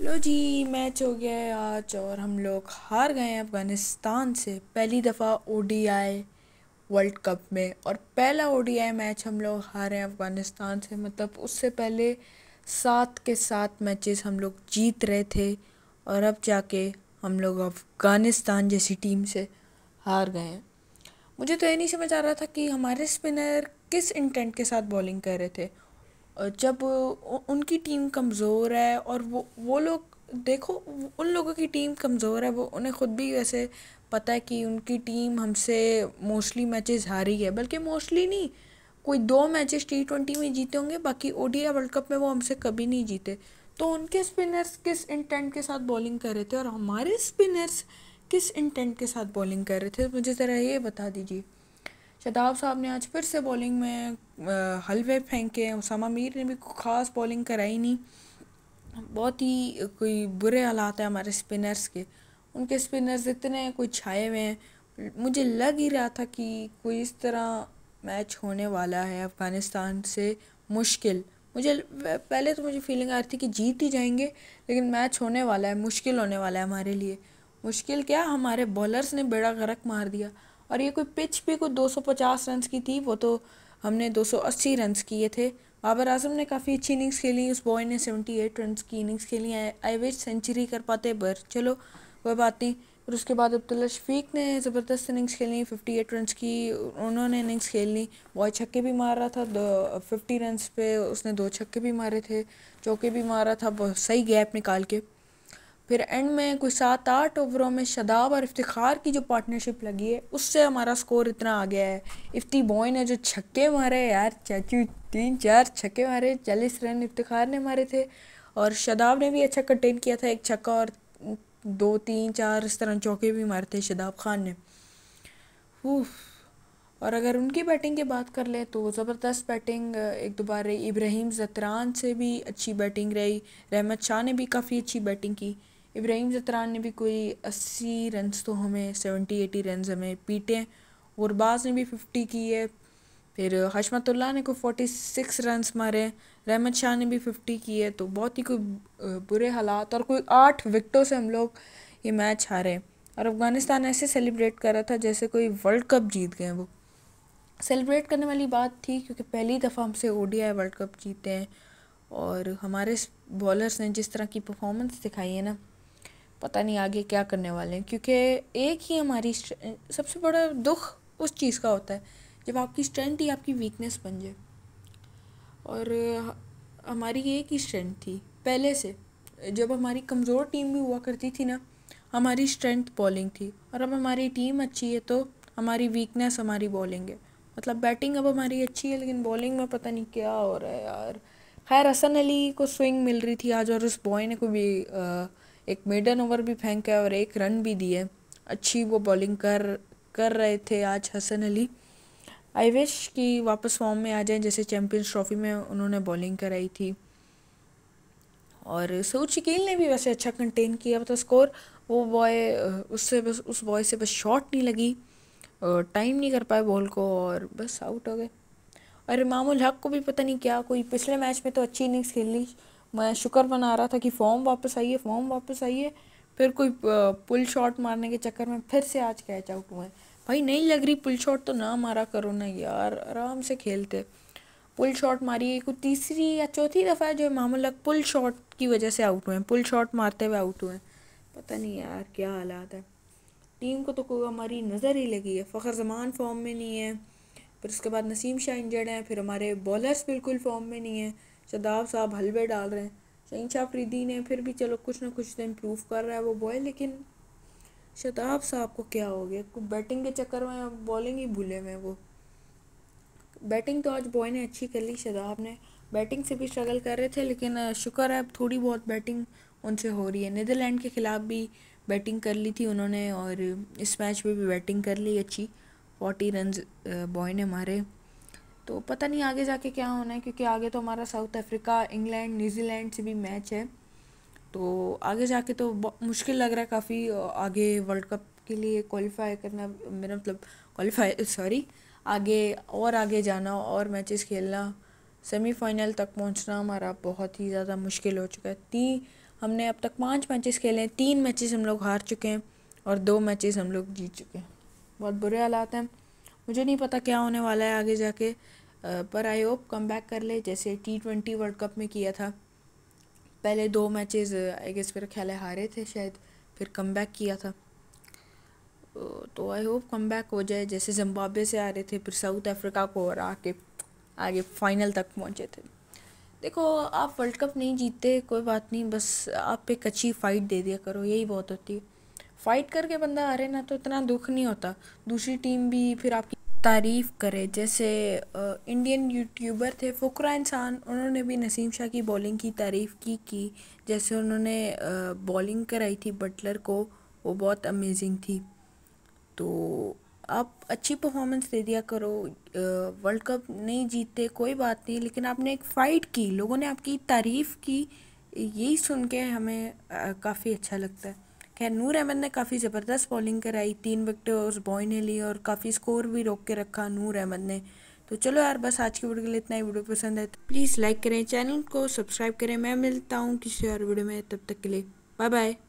लो जी match हो गया है आज और हम लोग हार गए हैं अफ़गानिस्तान से पहली दफ़ा ओ वर्ल्ड कप में और पहला ओ मैच हम लोग हारे हैं अफ़गानिस्तान से मतलब उससे पहले सात के सात मैचेस हम लोग जीत रहे थे और अब जाके हम लोग अफ़गानिस्तान जैसी टीम से हार गए हैं मुझे तो ये नहीं समझ आ रहा था कि हमारे स्पिनर किस इंटेंट के साथ बॉलिंग कर रहे थे जब उनकी टीम कमज़ोर है और वो वो लोग देखो उन लोगों की टीम कमज़ोर है वो उन्हें ख़ुद भी वैसे पता है कि उनकी टीम हमसे मोस्टली मैचेस हारी है बल्कि मोस्टली नहीं कोई दो मैचेस टी ट्वेंटी में जीते होंगे बाकी ओ डी वर्ल्ड कप में वो हमसे कभी नहीं जीते तो उनके स्पिनर्स किस इंटेंट के साथ बॉलिंग कर रहे थे और हमारे स्पिनर्स किस इंटेंट के साथ बॉलिंग कर रहे थे मुझे ज़रा ये बता दीजिए शदाब साहब ने आज फिर से बॉलिंग में हलवे फेंके उसामा मीर ने भी खास बॉलिंग कराई नहीं बहुत ही कोई बुरे हालात हैं हमारे स्पिनर्स के उनके स्पिनर्स इतने कोई छाए हुए हैं मुझे लग ही रहा था कि कोई इस तरह मैच होने वाला है अफ़गानिस्तान से मुश्किल मुझे पहले तो मुझे फीलिंग आ रही थी कि जीत ही जाएंगे लेकिन मैच होने वाला है मुश्किल होने वाला है हमारे लिए मुश्किल क्या हमारे बॉलर्स ने बेड़ा गरक मार दिया और ये कोई पिच भी कोई 250 रन्स की थी वो तो हमने 280 रन्स किए थे बाबर आजम ने काफ़ी अच्छी इनिंग्स खेली उस बॉय ने 78 रन्स की इनिंग्स खेली आई विश सेंचुरी कर पाते बर चलो वह बात नहीं और उसके बाद अब्दुल्ला शफीक ने ज़बरदस्त इनिंग्स खेली 58 रन्स की उन्होंने इनिंग्स खेल ली बॉय छक्के भी मार रहा था दो फिफ्टी रन्स पे उसने दो छक्के भी मारे थे चौके भी मारा था सही गैप निकाल के फिर एंड में कोई सात आठ ओवरों में शदाब और इफ्तार की जो पार्टनरशिप लगी है उससे हमारा स्कोर इतना आ गया है इफ्ती बॉय ने जो छक्के मारे यार चाचू तीन चार छक्के मारे चालीस रन इफ्तार ने मारे थे और शदाब ने भी अच्छा कंटेन किया था एक छक्का और दो तीन चार इस तरह चौके भी मारे थे शदाब खान ने और अगर उनकी बैटिंग की बात कर लें तो ज़बरदस्त बैटिंग एक दोबारा इब्राहिम जतरान से भी अच्छी बैटिंग रही रहमत शाह ने भी काफ़ी अच्छी बैटिंग की इब्राहिम जतरान ने भी कोई अस्सी रनस तो हमें सेवेंटी एटी रन हमें पीटे हैं गुरबाज ने भी फिफ्टी की है फिर हशमतुल्ला ने कोई फोर्टी सिक्स रनस मारे रहमत शाह ने भी फिफ्टी की है तो बहुत ही कोई बुरे हालात और कोई आठ विकटों से हम लोग ये मैच हारे और अफ़गानिस्तान ऐसे सेलिब्रेट कर रहा था जैसे कोई वर्ल्ड कप जीत गए वो सेलिब्रेट करने वाली बात थी क्योंकि पहली दफ़ा हमसे आई वर्ल्ड कप जीते हैं और हमारे बॉलर्स ने जिस तरह की परफॉर्मेंस दिखाई है ना पता नहीं आगे क्या करने वाले हैं क्योंकि एक ही हमारी सबसे बड़ा दुख उस चीज़ का होता है जब आपकी स्ट्रेंथ ही आपकी वीकनेस बन जाए और हमारी एक ही स्ट्रेंथ थी पहले से जब हमारी कमज़ोर टीम भी हुआ करती थी ना हमारी स्ट्रेंथ बॉलिंग थी और अब हमारी टीम अच्छी है तो हमारी वीकनेस हमारी बॉलिंग है मतलब बैटिंग अब हमारी अच्छी है लेकिन बॉलिंग में पता नहीं क्या हो रहा है यार खैर हसन अली को स्विंग मिल रही थी आज और उस बॉय ने को भी आ, एक मिडन ओवर भी फेंका है और एक रन भी दिए अच्छी वो बॉलिंग कर कर रहे थे आज हसन अली आई विश कि वापस फॉर्म में आ जाएं जैसे चैम्पियंस ट्रॉफी में उन्होंने बॉलिंग कराई थी और सऊद शकील ने भी वैसे अच्छा कंटेन किया मतलब स्कोर वो बॉय उससे बस उस बॉय से बस शॉट नहीं लगी टाइम नहीं कर पाए बॉल को और बस आउट हो गए और इमामुल हक को भी पता नहीं क्या कोई पिछले मैच में तो अच्छी इनिंग्स ली मैं शुक्र बना रहा था कि फॉर्म वापस आइए फॉर्म वापस आइए फिर कोई पुल शॉट मारने के चक्कर में फिर से आज कैच आउट हुए भाई नहीं लग रही पुल शॉट तो ना मारा करो ना यार आराम से खेलते पुल शॉट मारी कोई तीसरी या चौथी दफ़ा जो इमाम लग पुल शॉट की वजह से आउट हुए हैं पुल शॉट मारते हुए आउट हुए हैं पता नहीं यार क्या हालात है टीम को तो कोई हमारी नज़र ही लगी है फ़खर जमान फॉर्म में नहीं है फिर उसके बाद नसीम शाह इंजर्ड हैं फिर हमारे बॉलर्स बिल्कुल फॉर्म में नहीं है शदाब साहब हलवे डाल रहे हैं शहीन शाह फरीदी ने फिर भी चलो कुछ ना कुछ तो इम्प्रूव कर रहा है वो बॉय लेकिन शदाब साहब को क्या हो गया बैटिंग के चक्कर में बॉलिंग ही भूले में वो बैटिंग तो आज बॉय ने अच्छी कर ली शदाब ने बैटिंग से भी स्ट्रगल कर रहे थे लेकिन शुक्र है थोड़ी बहुत बैटिंग उनसे हो रही है नीदरलैंड के ख़िलाफ़ भी बैटिंग कर ली थी उन्होंने और इस मैच में भी बैटिंग कर ली अच्छी फोर्टी रन बॉय ने मारे तो पता नहीं आगे जाके क्या होना है क्योंकि आगे तो हमारा साउथ अफ्रीका इंग्लैंड न्यूजीलैंड से भी मैच है तो आगे जाके तो मुश्किल लग रहा है काफ़ी आगे वर्ल्ड कप के लिए क्वालिफाई करना मेरा मतलब क्वालिफाई सॉरी आगे और आगे जाना और मैचेस खेलना सेमीफाइनल तक पहुंचना हमारा बहुत ही ज़्यादा मुश्किल हो चुका है तीन हमने अब तक पांच मैचेस खेले हैं तीन मैचेस हम लोग हार चुके हैं और दो मैचेस हम लोग जीत चुके हैं बहुत बुरे हालात हैं मुझे नहीं पता क्या होने वाला है आगे जाके पर आई होप कम बैक कर ले जैसे टी ट्वेंटी वर्ल्ड कप में किया था पहले दो मैचेस आई गेस मेरा ख्याल है हारे थे शायद फिर कम बैक किया था तो आई होप कम बैक हो जाए जैसे जिम्बाब्वे से आ रहे थे फिर साउथ अफ्रीका को और आके आगे फाइनल तक पहुँचे थे देखो आप वर्ल्ड कप नहीं जीतते कोई बात नहीं बस आप एक अच्छी फ़ाइट दे दिया करो यही बहुत होती है फाइट करके बंदा आ रहे ना तो इतना दुख नहीं होता दूसरी टीम भी फिर आपकी तारीफ़ करे जैसे इंडियन यूट्यूबर थे फ़ुकरा इंसान उन्होंने भी नसीम शाह की बॉलिंग की तारीफ़ की की जैसे उन्होंने बॉलिंग कराई थी बटलर को वो बहुत अमेजिंग थी तो आप अच्छी परफॉर्मेंस दे दिया करो वर्ल्ड कप नहीं जीते कोई बात नहीं लेकिन आपने एक फ़ाइट की लोगों ने आपकी तारीफ़ की यही सुन के हमें काफ़ी अच्छा लगता है खैर नूर अहमद ने काफ़ी ज़बरदस्त बॉलिंग कराई तीन विकेट और बॉय ने ली और काफ़ी स्कोर भी रोक के रखा नूर अहमद ने तो चलो यार बस आज की वीडियो के लिए इतना ही वीडियो पसंद है तो प्लीज़ लाइक करें चैनल को सब्सक्राइब करें मैं मिलता हूँ किसी और वीडियो में तब तक के लिए बाय बाय